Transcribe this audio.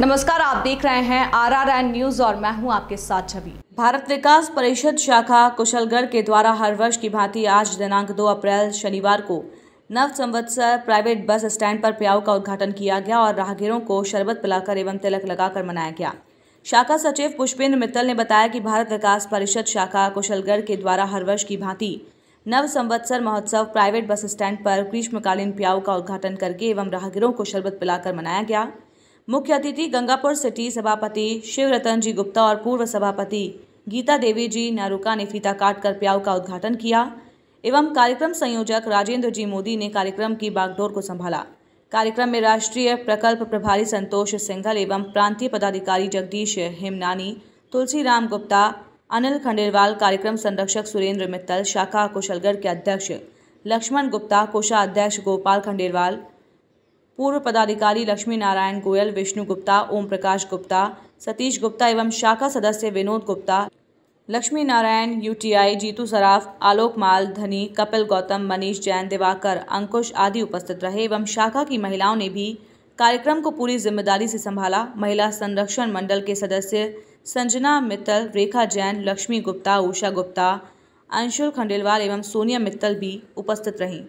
नमस्कार आप देख रहे हैं आर आर एन न्यूज और मैं हूं आपके साथ छवि भारत विकास परिषद शाखा कुशलगढ़ के द्वारा हर वर्ष की भांति आज दिनांक 2 अप्रैल शनिवार को नव संवत्सर प्राइवेट बस स्टैंड पर प्याऊ का उद्घाटन किया गया और राहगीरों को शरबत पिलाकर एवं तिलक लगाकर मनाया गया शाखा सचिव पुष्पेंद्र मित्तल ने बताया कि भारत विकास परिषद शाखा कुशलगढ़ के द्वारा हर वर्ष की भांति नव संवत्सर महोत्सव प्राइवेट बस स्टैंड पर ग्रीष्मकालीन प्याऊ का उद्घाटन करके एवं राहगीरों को शरबत पिलाकर मनाया गया मुख्य अतिथि गंगापुर सिटी सभापति शिवरतन जी गुप्ता और पूर्व सभापति गीता देवी जी नारुका ने फीता काट कर प्याव का उद्घाटन किया एवं कार्यक्रम संयोजक राजेंद्र जी मोदी ने कार्यक्रम की बागडोर को संभाला कार्यक्रम में राष्ट्रीय प्रकल्प प्रभारी संतोष सिंघल एवं प्रांतीय पदाधिकारी जगदीश हेमनानी तुलसीराम गुप्ता अनिल खंडेलवाल कार्यक्रम संरक्षक सुरेंद्र मित्तल शाखा कुशलगढ़ के अध्यक्ष लक्ष्मण गुप्ता कोषाध्यक्ष गोपाल खंडेलवाल पूर्व पदाधिकारी लक्ष्मी नारायण गोयल विष्णु गुप्ता ओम प्रकाश गुप्ता सतीश गुप्ता एवं शाखा सदस्य विनोद गुप्ता लक्ष्मी नारायण यूटीआई जीतू सराफ आलोक माल धनी कपिल गौतम मनीष जैन दिवाकर अंकुश आदि उपस्थित रहे एवं शाखा की महिलाओं ने भी कार्यक्रम को पूरी जिम्मेदारी से संभाला महिला संरक्षण मंडल के सदस्य संजना मित्तल रेखा जैन लक्ष्मी गुप्ता उषा गुप्ता अंशुल खंडेलवाल एवं सोनिया मित्तल भी उपस्थित रहीं